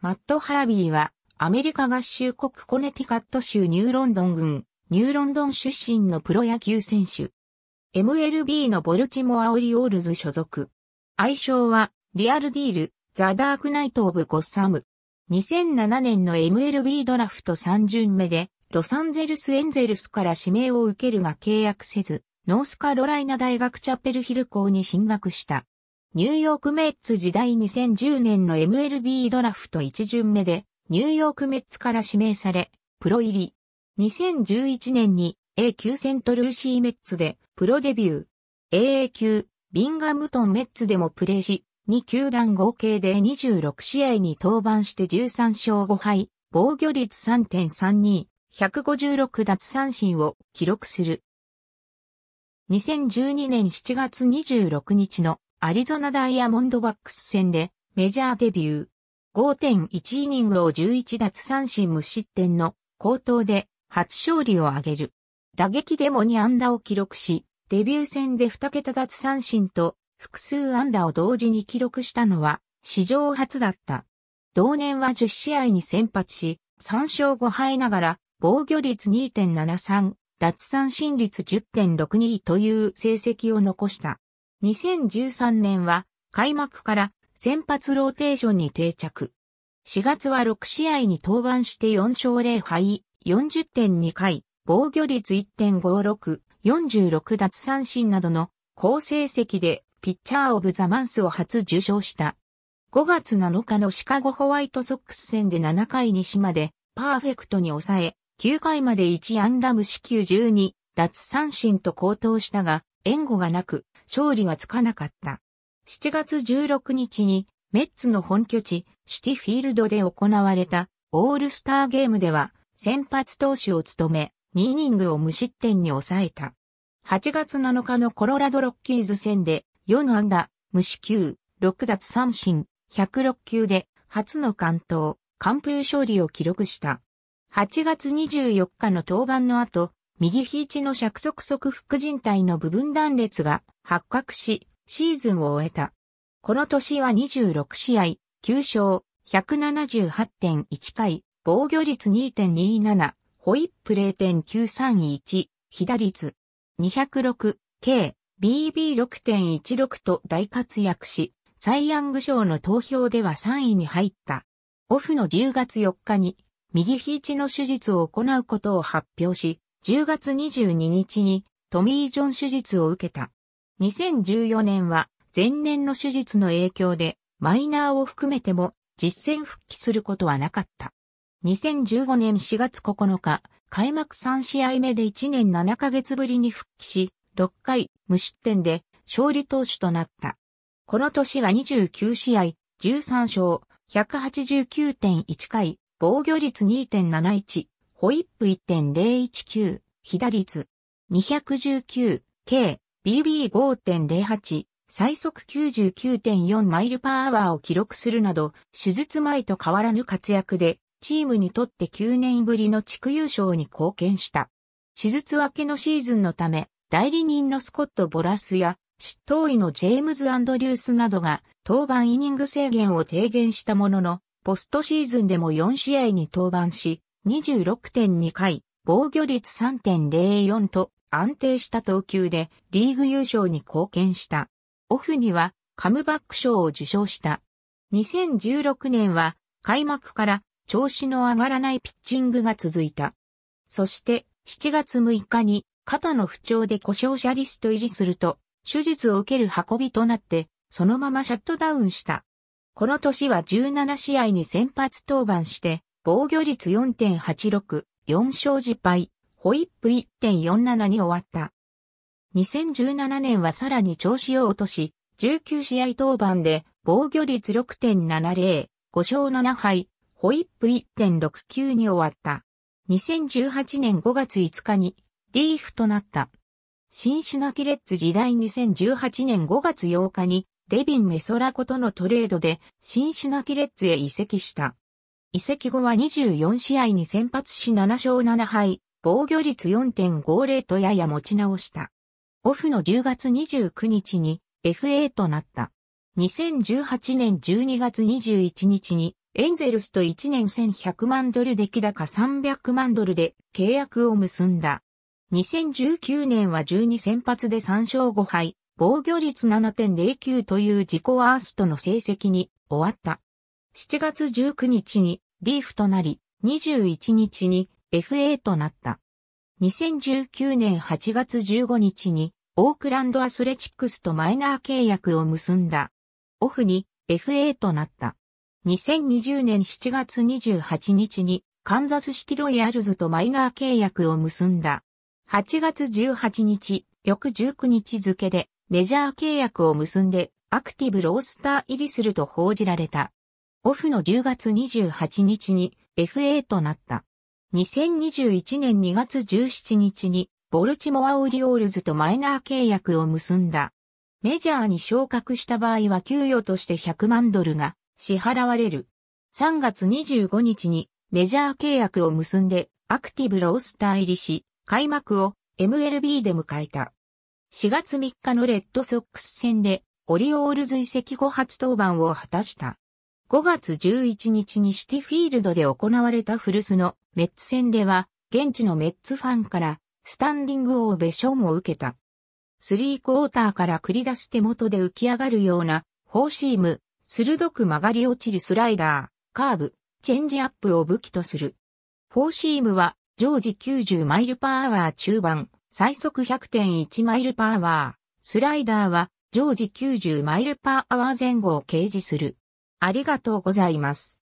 マット・ハービーは、アメリカ合衆国コネティカット州ニューロンドン郡、ニューロンドン出身のプロ野球選手。MLB のボルチモア・オリオールズ所属。愛称は、リアルディール、ザ・ダークナイト・オブ・ゴッサム。2007年の MLB ドラフト3巡目で、ロサンゼルス・エンゼルスから指名を受けるが契約せず、ノースカロライナ大学チャペルヒル校に進学した。ニューヨークメッツ時代2010年の MLB ドラフト1巡目で、ニューヨークメッツから指名され、プロ入り。2011年に A 級セントルーシーメッツでプロデビュー。AA 級ビンガムトンメッツでもプレーし、2球団合計で26試合に登板して13勝5敗、防御率3.32、156奪三振を記録する。2012年7月26日のアリゾナダイヤモンドバックス戦でメジャーデビュー。5.1イニングを11奪三振無失点の高騰で初勝利を挙げる。打撃でも2安打を記録し、デビュー戦で2桁奪三振と複数安打を同時に記録したのは史上初だった。同年は10試合に先発し、3勝5敗ながら防御率2.73、奪三振率10.62という成績を残した。2013年は開幕から先発ローテーションに定着。4月は6試合に登板して4勝0敗、40.2回、防御率1.56、46奪三振などの好成績でピッチャーオブザマンスを初受賞した。5月7日のシカゴホワイトソックス戦で7回西までパーフェクトに抑え、9回まで1ンダム四球12、奪三振と高騰したが、援護がなく、勝利がつかなかった。7月16日にメッツの本拠地シティフィールドで行われたオールスターゲームでは先発投手を務め2イニングを無失点に抑えた。8月7日のコロラドロッキーズ戦で4安打、無四球、6奪三振、106球で初の関東、完封勝利を記録した。8月24日の登板の後、右ひいちの尺足側副人体の部分断裂が発覚し、シーズンを終えた。この年は26試合、9勝、178.1回、防御率2.27、ホイップ0.931、被打率206、K、BB6.16 と大活躍し、サイヤング賞の投票では3位に入った。オフの10月4日に、右ひいちの手術を行うことを発表し、10月22日にトミー・ジョン手術を受けた。2014年は前年の手術の影響でマイナーを含めても実戦復帰することはなかった。2015年4月9日、開幕3試合目で1年7ヶ月ぶりに復帰し、6回無失点で勝利投手となった。この年は29試合、13勝、189.1回、防御率2.71、ホイップ1.019、被打率219、K、BB5.08、最速99.4マイルパーアワーを記録するなど、手術前と変わらぬ活躍で、チームにとって9年ぶりの地区優勝に貢献した。手術明けのシーズンのため、代理人のスコット・ボラスや、執刀医のジェームズ・アンドリュースなどが、登板イニング制限を低減したものの、ポストシーズンでも4試合に登板し、26.2回、防御率3.04と安定した投球でリーグ優勝に貢献した。オフにはカムバック賞を受賞した。2016年は開幕から調子の上がらないピッチングが続いた。そして7月6日に肩の不調で故障者リスト入りすると手術を受ける運びとなってそのままシャットダウンした。この年は17試合に先発登板して防御率4.86、4勝10敗、ホイップ1.47に終わった。2017年はさらに調子を落とし、19試合登板で防御率6.70、5勝7敗、ホイップ1.69に終わった。2018年5月5日にリーフとなった。新シナキレッツ時代2018年5月8日にデビン・メソラコとのトレードで新シナキレッツへ移籍した。移籍後は24試合に先発し7勝7敗、防御率4.50とやや持ち直した。オフの10月29日に FA となった。2018年12月21日にエンゼルスと1年1100万ドル出来高300万ドルで契約を結んだ。2019年は12先発で3勝5敗、防御率7.09という自己ワーストの成績に終わった。7月19日にリーフとなり、21日に FA となった。2019年8月15日にオークランドアスレチックスとマイナー契約を結んだ。オフに FA となった。2020年7月28日にカンザスシロイヤルズとマイナー契約を結んだ。8月18日、翌19日付でメジャー契約を結んでアクティブロースター入りすると報じられた。オフの10月28日に FA となった。2021年2月17日にボルチモア・オリオールズとマイナー契約を結んだ。メジャーに昇格した場合は給与として100万ドルが支払われる。3月25日にメジャー契約を結んでアクティブロースター入りし、開幕を MLB で迎えた。4月3日のレッドソックス戦でオリオールズ移籍後初登板を果たした。5月11日にシティフィールドで行われた古巣のメッツ戦では、現地のメッツファンからスタンディングオーベションを受けた。スリークォーターから繰り出す手元で浮き上がるような、フォーシーム、鋭く曲がり落ちるスライダー、カーブ、チェンジアップを武器とする。フォーシームは、常時90マイルパーアワー中盤、最速100.1マイルパーアワー。スライダーは、常時90マイルパーアワー前後を掲示する。ありがとうございます。